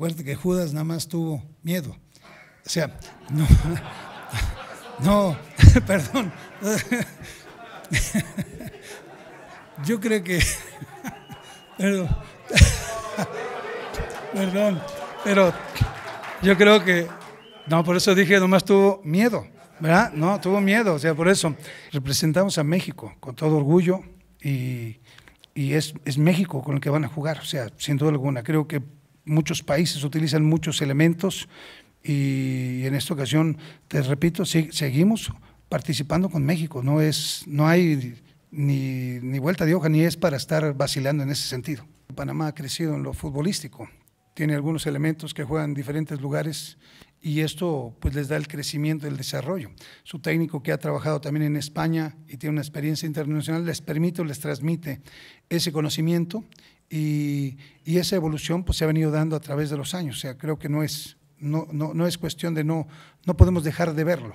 Acuérdate que Judas nada más tuvo miedo. O sea, no, no, perdón. Yo creo que, perdón, perdón, pero yo creo que, no, por eso dije, nomás tuvo miedo, ¿verdad? No, tuvo miedo, o sea, por eso representamos a México con todo orgullo y, y es, es México con el que van a jugar, o sea, sin duda alguna, creo que muchos países utilizan muchos elementos y en esta ocasión, te repito, seguimos participando con México, no, es, no hay ni, ni vuelta de hoja, ni es para estar vacilando en ese sentido. Panamá ha crecido en lo futbolístico, tiene algunos elementos que juegan en diferentes lugares y esto pues les da el crecimiento y el desarrollo. Su técnico que ha trabajado también en España y tiene una experiencia internacional les permite o les transmite ese conocimiento y, esa evolución pues se ha venido dando a través de los años. O sea, creo que no es, no, es cuestión de no, no podemos dejar de verlo.